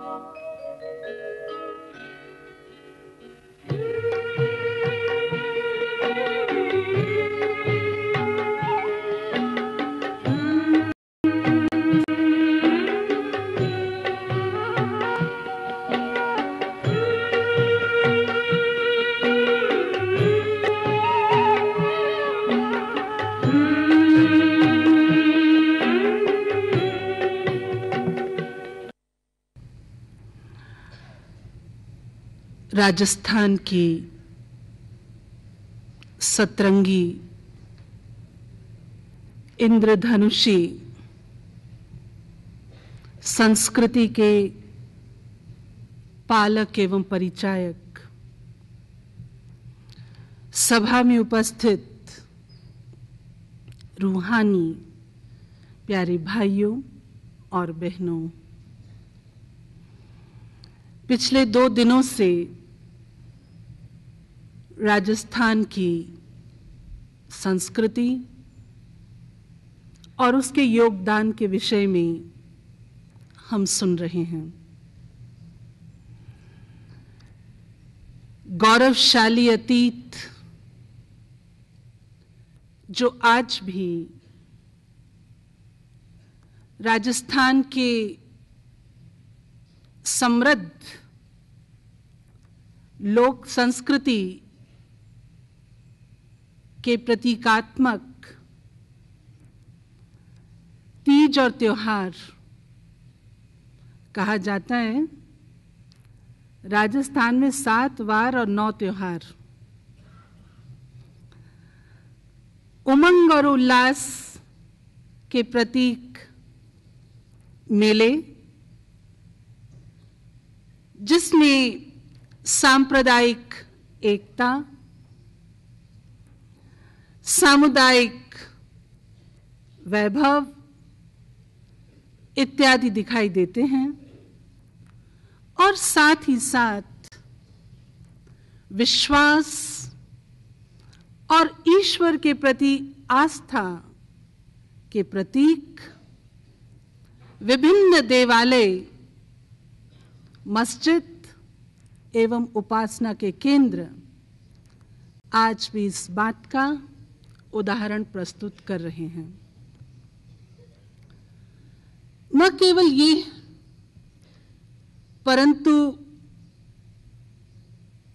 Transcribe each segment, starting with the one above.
Thank you. Rajasthan की सतरंगी इंद्रधनुषी संस्कृति के पालक एवं परिचायक सभा में उपस्थित रूहानी प्यारे भाइयों और बहनों पिछले दो दिनों से राजस्थान की संस्कृति और उसके योगदान के विषय में हम सुन रहे हैं गौरवशाली अतीत जो आज भी राजस्थान के समृद्ध लोक संस्कृति के प्रतीकात्मक तीज और त्योहार कहा जाता है राजस्थान में सात वार और नौ त्योहार उमंग और उल्लास के प्रतीक मेले जिसमें सांप्रदायिक एकता सामुदायिक वैभव इत्यादि दिखाई देते हैं और साथ ही साथ विश्वास और ईश्वर के प्रति आस्था के प्रतीक विभिन्न देवालय मस्जिद एवं उपासना के केंद्र आज भी इस बात का उदाहरण प्रस्तुत कर रहे हैं न केवल ये परंतु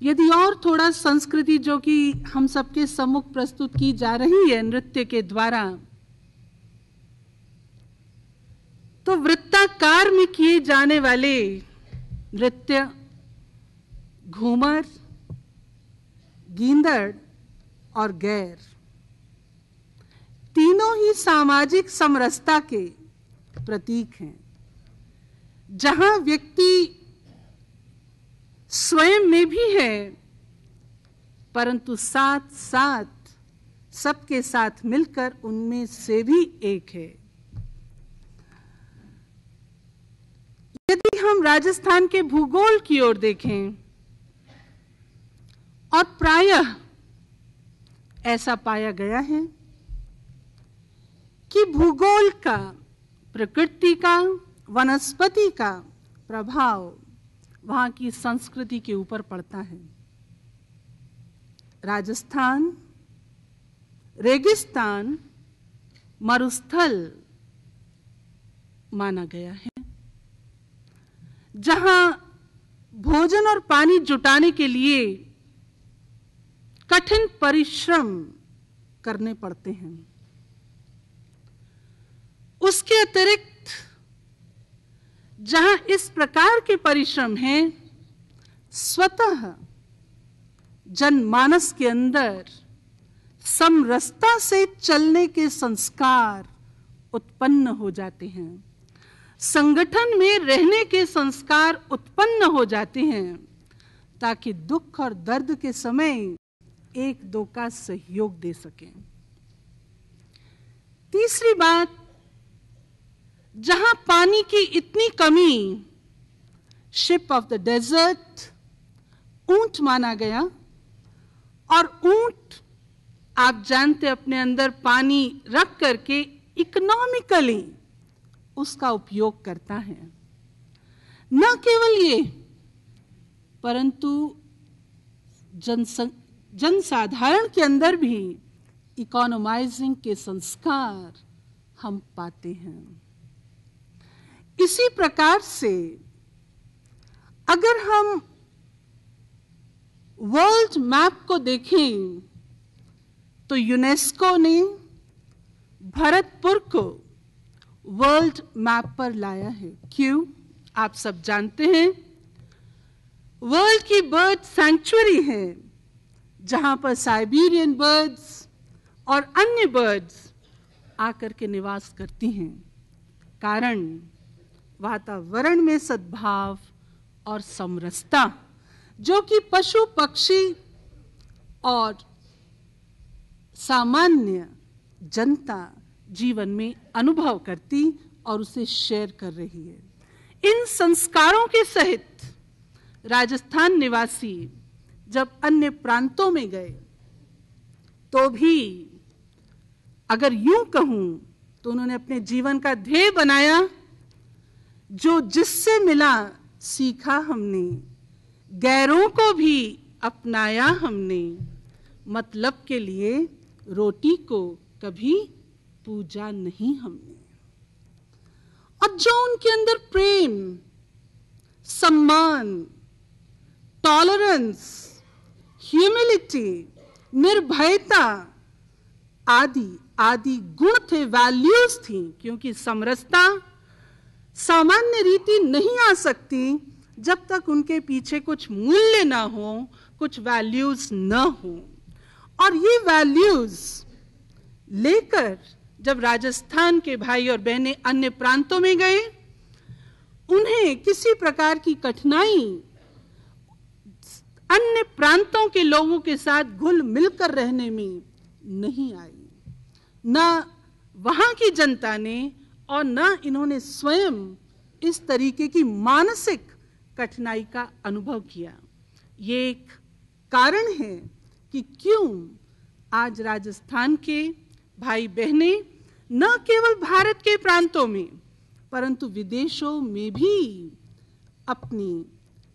यदि और थोड़ा संस्कृति जो कि हम सबके सम्मुख प्रस्तुत की जा रही है नृत्य के द्वारा तो वृत्ताकार में किए जाने वाले नृत्य घूमर गींदड़ और गैर तीनों ही सामाजिक समरसता के प्रतीक हैं जहां व्यक्ति स्वयं में भी है परंतु साथ साथ सबके साथ मिलकर उनमें से भी एक है यदि हम राजस्थान के भूगोल की ओर देखें और प्रायः ऐसा पाया गया है कि भूगोल का प्रकृति का वनस्पति का प्रभाव वहाँ की संस्कृति के ऊपर पड़ता है राजस्थान रेगिस्तान मरुस्थल माना गया है जहाँ भोजन और पानी जुटाने के लिए कठिन परिश्रम करने पड़ते हैं उसके अतिरिक्त जहां इस प्रकार के परिश्रम हैं स्वतः जनमानस के अंदर समरसता से चलने के संस्कार उत्पन्न हो जाते हैं संगठन में रहने के संस्कार उत्पन्न हो जाते हैं ताकि दुख और दर्द के समय एक दो का सहयोग दे सकें तीसरी बात जहां पानी की इतनी कमी शिप ऑफ द डेजर्ट ऊंट माना गया और ऊंट आप जानते अपने अंदर पानी रख करके इकोनॉमिकली उसका उपयोग करता है न केवल ये परंतु जनसं जनसाधारण के अंदर भी इकोनोमाइजिंग के संस्कार हम पाते हैं इसी प्रकार से अगर हम वर्ल्ड मैप को देखें तो यूनेस्को ने भरतपुर को वर्ल्ड मैप पर लाया है क्यों आप सब जानते हैं वर्ल्ड की बर्ड सेंचुरी है जहां पर साइबेरियन बर्ड्स और अन्य बर्ड्स आकर के निवास करती हैं कारण वातावरण में सद्भाव और समरसता जो कि पशु पक्षी और सामान्य जनता जीवन में अनुभव करती और उसे शेयर कर रही है इन संस्कारों के सहित राजस्थान निवासी जब अन्य प्रांतों में गए तो भी अगर यूं कहूं तो उन्होंने अपने जीवन का ध्येय बनाया जो जिससे मिला सीखा हमने गैरों को भी अपनाया हमने मतलब के लिए रोटी को कभी पूजा नहीं हमने और जो उनके अंदर प्रेम सम्मान टॉलरेंस ह्यूमिलिटी निर्भयता आदि आदि गुण थे वैल्यूज थी क्योंकि समरसता सामान्य रीति नहीं आ सकती जब तक उनके पीछे कुछ मूल्य ना हो कुछ वैल्यूज ना हो और ये वैल्यूज लेकर जब राजस्थान के भाई और बहनें अन्य प्रांतों में गए उन्हें किसी प्रकार की कठिनाई अन्य प्रांतों के लोगों के साथ घुल मिलकर रहने में नहीं आई ना वहां की जनता ने और न इन्होंने स्वयं इस तरीके की मानसिक कठिनाई का अनुभव किया ये एक कारण है कि क्यों आज राजस्थान के भाई बहने न केवल भारत के प्रांतों में परंतु विदेशों में भी अपनी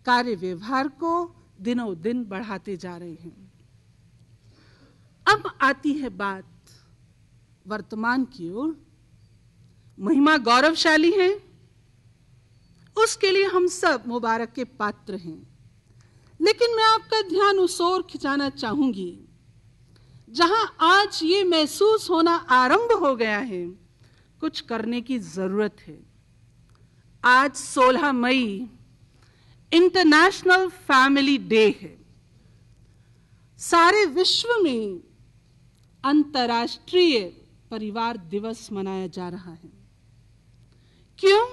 कार्य व्यवहार को दिनों दिन बढ़ाते जा रहे हैं अब आती है बात वर्तमान की ओर महिमा गौरवशाली है उसके लिए हम सब मुबारक के पात्र हैं लेकिन मैं आपका ध्यान उस ओर खिंचाना चाहूंगी जहां आज ये महसूस होना आरंभ हो गया है कुछ करने की जरूरत है आज 16 मई इंटरनेशनल फैमिली डे है सारे विश्व में अंतर्राष्ट्रीय परिवार दिवस मनाया जा रहा है क्यों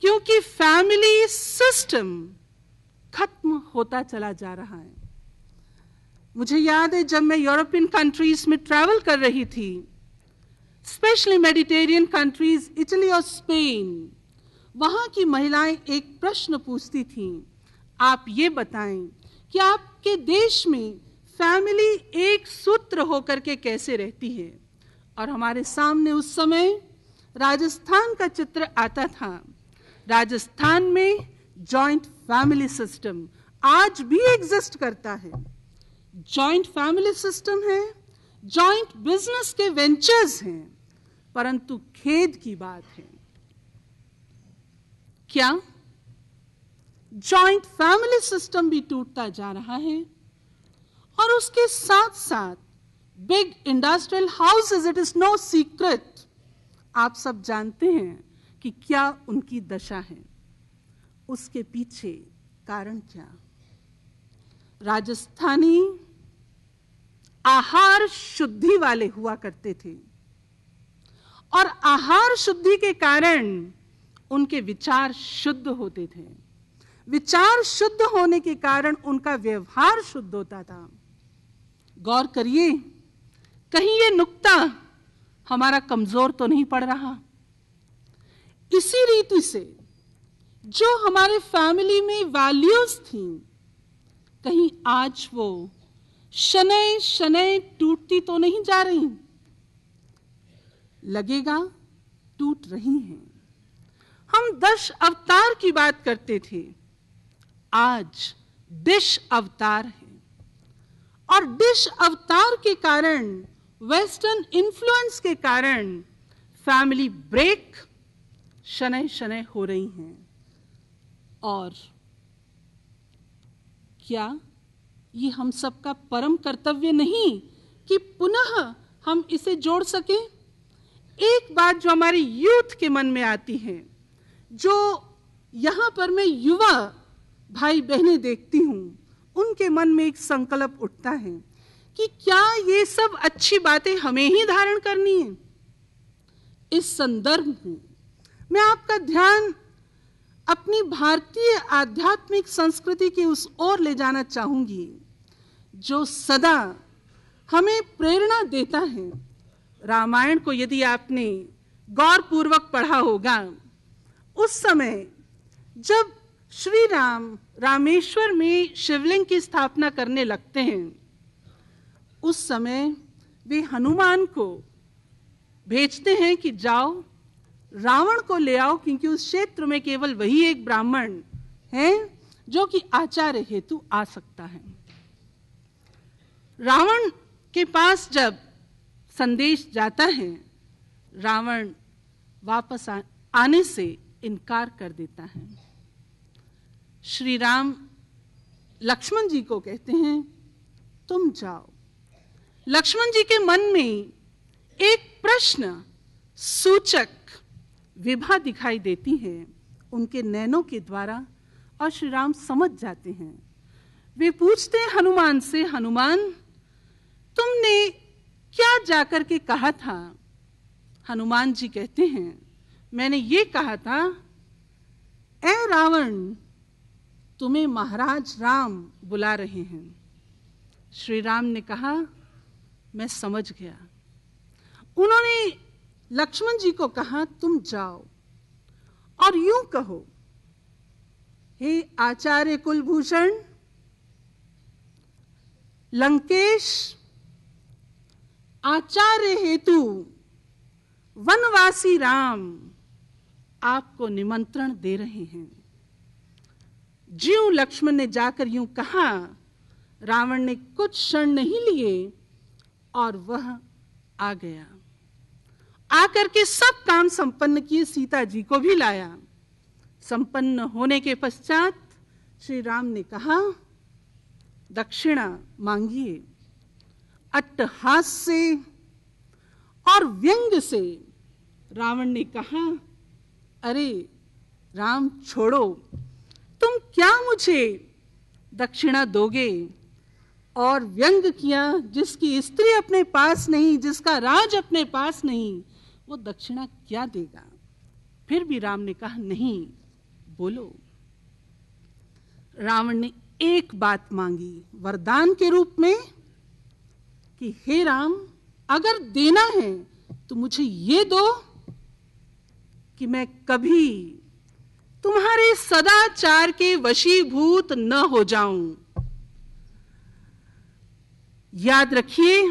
क्योंकि फैमिली सिस्टम खत्म होता चला जा रहा है मुझे याद है जब मैं यूरोपियन कंट्रीज में ट्रैवल कर रही थी स्पेशली मेडिटेरियन कंट्रीज इटली और स्पेन वहां की महिलाएं एक प्रश्न पूछती थीं आप ये बताएं कि आपके देश में फैमिली एक सूत्र होकर के कैसे रहती है और हमारे सामने उस समय राजस्थान का चित्र आता था राजस्थान में जॉइंट फैमिली सिस्टम आज भी एग्जिस्ट करता है जॉइंट फैमिली सिस्टम है जॉइंट बिजनेस के वेंचर्स हैं परंतु खेद की बात है क्या जॉइंट फैमिली सिस्टम भी टूटता जा रहा है और उसके साथ साथ big industrial houses it is no secret आप सब जानते हैं कि क्या उनकी दशा है उसके पीछे कारण क्या राजस्थानी आहार शुद्धि वाले हुआ करते थे और आहार शुद्धि के कारण उनके विचार शुद्ध होते थे विचार शुद्ध होने के कारण उनका व्यवहार शुद्ध होता था गौर करिए कहीं ये नुक्ता हमारा कमजोर तो नहीं पड़ रहा इसी रीति से जो हमारे फैमिली में वैल्यूज थी कहीं आज वो शनय शनय टूटती तो नहीं जा रही लगेगा टूट रही हैं हम दश अवतार की बात करते थे आज डिश अवतार है और डिश अवतार के कारण वेस्टर्न इन्फ्लुएंस के कारण फैमिली ब्रेक शनय शनय हो रही हैं और क्या ये हम सबका परम कर्तव्य नहीं कि पुनः हम इसे जोड़ सके एक बात जो हमारे यूथ के मन में आती है जो यहाँ पर मैं युवा भाई बहनें देखती हूँ उनके मन में एक संकल्प उठता है कि क्या ये सब अच्छी बातें हमें ही धारण करनी है इस संदर्भ में मैं आपका ध्यान अपनी भारतीय आध्यात्मिक संस्कृति की उस ओर ले जाना चाहूंगी जो सदा हमें प्रेरणा देता है रामायण को यदि आपने गौरपूर्वक पढ़ा होगा उस समय जब श्री राम रामेश्वर में शिवलिंग की स्थापना करने लगते हैं उस समय वे हनुमान को भेजते हैं कि जाओ रावण को ले आओ क्योंकि उस क्षेत्र में केवल वही एक ब्राह्मण है जो कि आचार्य हेतु आ सकता है रावण के पास जब संदेश जाता है रावण वापस आ, आने से इनकार कर देता है श्री राम लक्ष्मण जी को कहते हैं तुम जाओ लक्ष्मण जी के मन में एक प्रश्न सूचक विभा दिखाई देती है उनके नैनों के द्वारा और श्री राम समझ जाते हैं वे पूछते हैं हनुमान से हनुमान तुमने क्या जाकर के कहा था हनुमान जी कहते हैं मैंने ये कहा था ए रावण तुम्हें महाराज राम बुला रहे हैं श्री राम ने कहा मैं समझ गया उन्होंने लक्ष्मण जी को कहा तुम जाओ और यूं कहो हे आचार्य कुलभूषण लंकेश आचार्य हेतु वनवासी राम आपको निमंत्रण दे रहे हैं जीव लक्ष्मण ने जाकर यूं कहा रावण ने कुछ क्षण नहीं लिए और वह आ गया आकर के सब काम संपन्न किए सीता जी को भी लाया संपन्न होने के पश्चात श्री राम ने कहा दक्षिणा मांगिए अट्टहास से और व्यंग से रावण ने कहा अरे राम छोड़ो तुम क्या मुझे दक्षिणा दोगे और व्यंग किया जिसकी स्त्री अपने पास नहीं जिसका राज अपने पास नहीं वो दक्षिणा क्या देगा फिर भी राम ने कहा नहीं बोलो रावण ने एक बात मांगी वरदान के रूप में कि हे राम अगर देना है तो मुझे ये दो कि मैं कभी तुम्हारे सदाचार के वशीभूत न हो जाऊं याद रखिए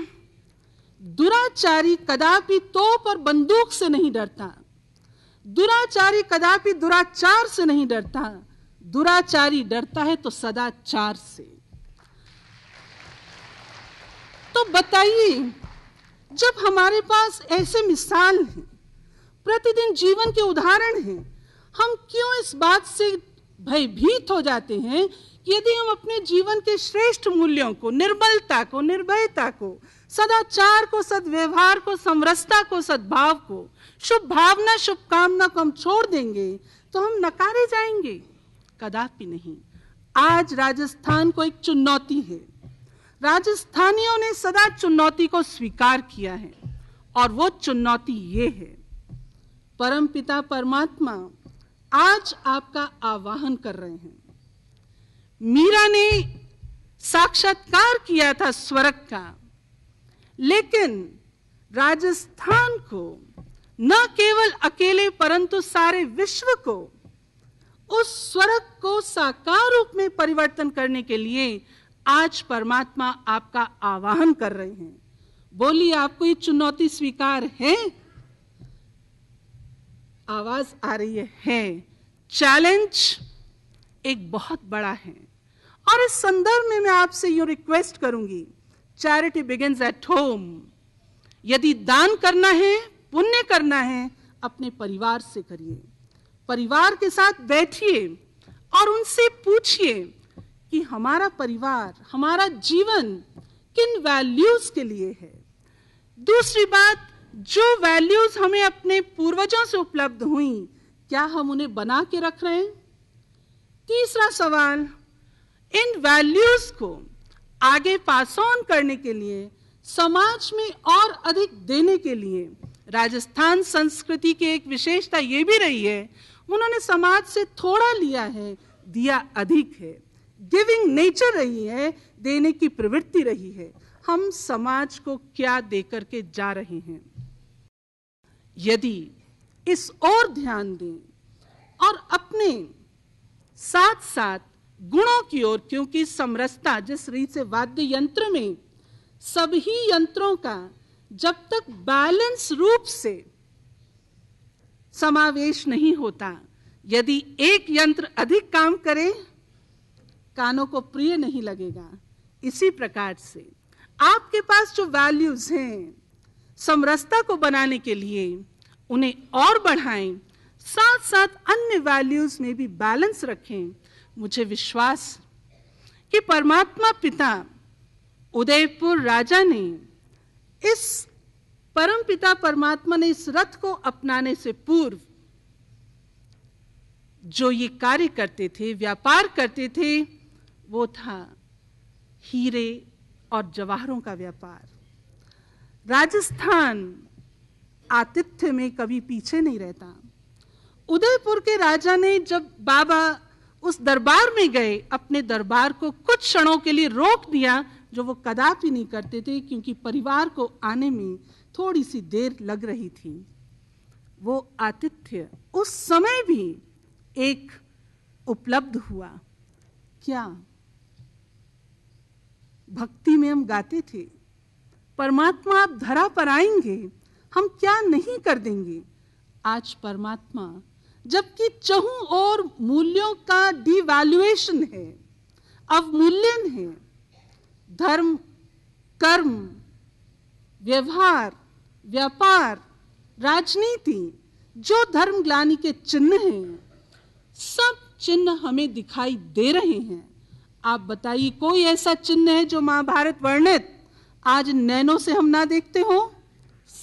दुराचारी कदापि तोप और बंदूक से नहीं डरता दुराचारी कदापि दुराचार से नहीं डरता दुराचारी डरता है तो सदाचार से तो बताइए जब हमारे पास ऐसे मिसाल हैं प्रतिदिन जीवन के उदाहरण हैं हम क्यों इस बात से भयभीत हो जाते हैं यदि हम अपने जीवन के श्रेष्ठ मूल्यों को निर्बलता को निर्भयता को सदाचार को सदव्यवहार को समरसता को सद्भाव को शुभ भावना शुभकामना को हम छोड़ देंगे तो हम नकारे जाएंगे कदापि नहीं आज राजस्थान को एक चुनौती है राजस्थानियों ने सदा चुनौती को स्वीकार किया है और वो चुनौती ये है परमपिता परमात्मा आज आपका आवाहन कर रहे हैं मीरा ने साक्षात्कार किया था स्वर्ग का लेकिन राजस्थान को न केवल अकेले परंतु सारे विश्व को उस स्वर्ग को साकार रूप में परिवर्तन करने के लिए आज परमात्मा आपका आवाहन कर रहे हैं बोलिए आपको ये चुनौती स्वीकार है आवाज आ रही है चैलेंज एक बहुत बड़ा है और इस संदर्भ में मैं आपसे यू रिक्वेस्ट करूंगी चैरिटी बिगिंस एट होम यदि दान करना है पुण्य करना है अपने परिवार से करिए परिवार के साथ बैठिए और उनसे पूछिए कि हमारा परिवार हमारा जीवन किन वैल्यूज के लिए है दूसरी बात जो वैल्यूज हमें अपने पूर्वजों से उपलब्ध हुई क्या हम उन्हें बना के रख रहे हैं तीसरा सवाल इन वैल्यूज को आगे पास ऑन करने के लिए समाज में और अधिक देने के लिए राजस्थान संस्कृति की एक विशेषता ये भी रही है उन्होंने समाज से थोड़ा लिया है दिया अधिक है गिविंग नेचर रही है देने की प्रवृत्ति रही है हम समाज को क्या देकर के जा रहे हैं यदि इस ओर ध्यान दें और अपने साथ साथ गुणों की ओर क्योंकि समरसता जिस रीत से वाद्य यंत्र में सभी यंत्रों का जब तक बैलेंस रूप से समावेश नहीं होता यदि एक यंत्र अधिक काम करे कानों को प्रिय नहीं लगेगा इसी प्रकार से आपके पास जो वैल्यूज हैं समरसता को बनाने के लिए उन्हें और बढ़ाएं साथ साथ अन्य वैल्यूज में भी बैलेंस रखें मुझे विश्वास कि परमात्मा पिता उदयपुर राजा ने इस परम पिता परमात्मा ने इस रथ को अपनाने से पूर्व जो ये कार्य करते थे व्यापार करते थे वो था हीरे और जवाहरों का व्यापार राजस्थान आतिथ्य में कभी पीछे नहीं रहता उदयपुर के राजा ने जब बाबा उस दरबार में गए अपने दरबार को कुछ क्षणों के लिए रोक दिया जो वो कदापि नहीं करते थे क्योंकि परिवार को आने में थोड़ी सी देर लग रही थी वो आतिथ्य उस समय भी एक उपलब्ध हुआ क्या भक्ति में हम गाते थे परमात्मा आप धरा पर आएंगे हम क्या नहीं कर देंगे आज परमात्मा जबकि चहु और मूल्यों का डिवैल्युएशन है अवमूल्यन है धर्म कर्म व्यवहार व्यापार राजनीति जो धर्म ग्लानी के चिन्ह हैं सब चिन्ह हमें दिखाई दे रहे हैं आप बताइए कोई ऐसा चिन्ह है जो महाभारत वर्णित आज नैनों से हम ना देखते हो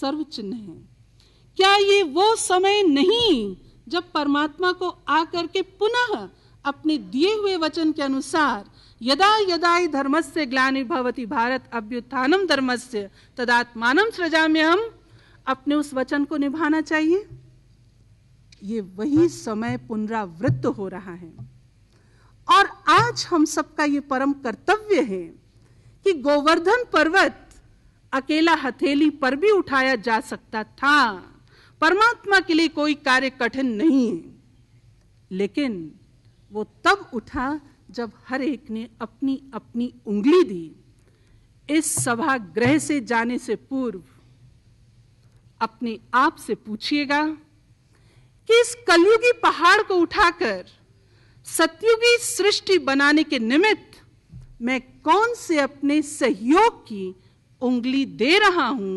सर्व चिन्ह है क्या ये वो समय नहीं जब परमात्मा को आ करके पुनः अपने दिए हुए वचन के अनुसार यदा यदा धर्म से ग्लानी भवती भारत अभ्युत्थानम धर्म से तदात्मान सृजा में हम अपने उस वचन को निभाना चाहिए ये वही समय पुनरावृत्त हो रहा है और आज हम सबका ये परम कर्तव्य है कि गोवर्धन पर्वत अकेला हथेली पर भी उठाया जा सकता था परमात्मा के लिए कोई कार्य कठिन नहीं है लेकिन वो तब उठा जब हर एक ने अपनी अपनी उंगली दी इस सभा ग्रह से जाने से पूर्व अपने आप से पूछिएगा कि इस कलयुगी पहाड़ को उठाकर सत्युगी सृष्टि बनाने के निमित्त मैं कौन से अपने सहयोग की उंगली दे रहा हूं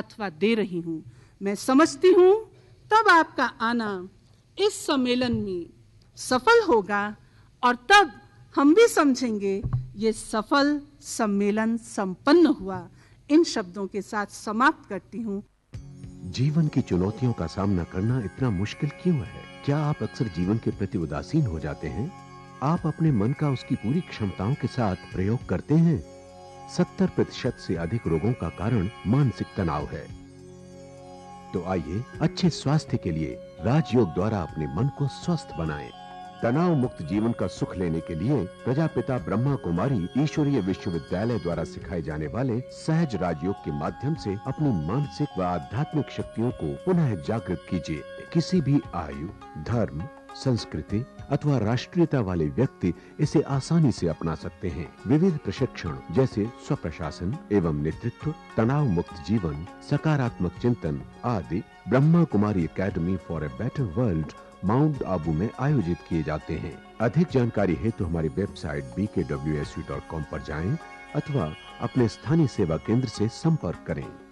अथवा दे रही हूं मैं समझती हूँ तब आपका आना इस सम्मेलन में सफल होगा और तब हम भी समझेंगे ये सफल सम्मेलन संपन्न हुआ इन शब्दों के साथ समाप्त करती हूँ जीवन की चुनौतियों का सामना करना इतना मुश्किल क्यों है क्या आप अक्सर जीवन के प्रति उदासीन हो जाते हैं आप अपने मन का उसकी पूरी क्षमताओं के साथ प्रयोग करते हैं सत्तर प्रतिशत से अधिक रोगों का कारण मानसिक तनाव है तो आइए अच्छे स्वास्थ्य के लिए राजयोग द्वारा अपने मन को स्वस्थ बनाएं। तनाव मुक्त जीवन का सुख लेने के लिए प्रजापिता ब्रह्मा कुमारी ईश्वरीय विश्वविद्यालय द्वारा सिखाए जाने वाले सहज राजयोग के माध्यम से अपनी मानसिक व आध्यात्मिक शक्तियों को पुनः जागृत कीजिए किसी भी आयु धर्म संस्कृति अथवा राष्ट्रीयता वाले व्यक्ति इसे आसानी से अपना सकते हैं विविध प्रशिक्षण जैसे स्वप्रशासन एवं नेतृत्व तनाव मुक्त जीवन सकारात्मक चिंतन आदि Brahma Kumari academy for a better world Mount Abu में आयोजित किए जाते हैं अधिक जानकारी हेतु तो हमारी website B K W S dot com आरोप जाए अथवा अपने स्थानीय सेवा केंद्र से संपर्क करें